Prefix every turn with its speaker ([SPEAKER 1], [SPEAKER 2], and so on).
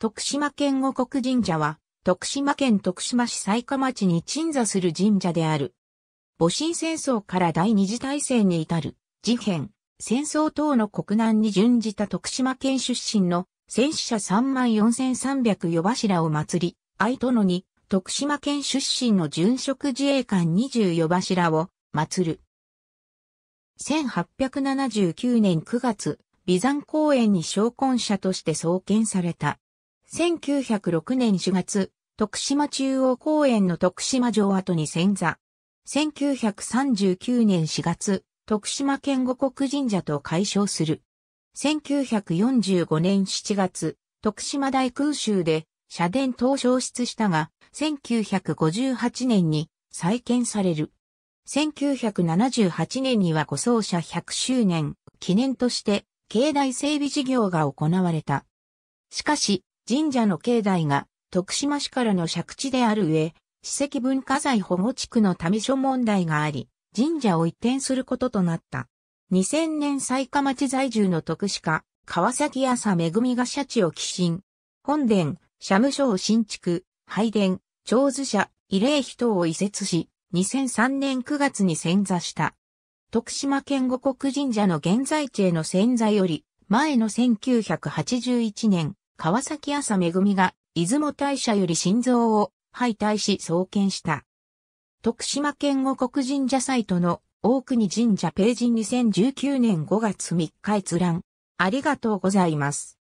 [SPEAKER 1] 徳島県五国神社は、徳島県徳島市西下町に鎮座する神社である。戊辰戦争から第二次大戦に至る、事変、戦争等の国難に準じた徳島県出身の戦死者34,304柱を祭り、愛殿に徳島県出身の殉職自衛官24柱を祭る。1879年9月、備山公園に昇魂者として創建された。1906年4月、徳島中央公園の徳島城跡に遷座。1939年4月、徳島県五国神社と解消する。1945年7月、徳島大空襲で社殿等消失したが、1958年に再建される。1978年には護送車100周年記念として、境内整備事業が行われた。しかし、神社の境内が徳島市からの借地である上、史跡文化財保護地区の民所問題があり、神社を移転することとなった。2000年埼玉町在住の徳家、川崎朝恵が社地を寄進。本殿、社務所を新築、拝殿、長寿社、慰霊碑等を移設し、2003年9月に遷座した。徳島県五国神社の現在地への遷座より、前の1981年、川崎朝恵が出雲大社より心臓を敗退し創建した。徳島県五国神社サイトの大国神社ページ2019年5月3日閲覧。ありがとうございます。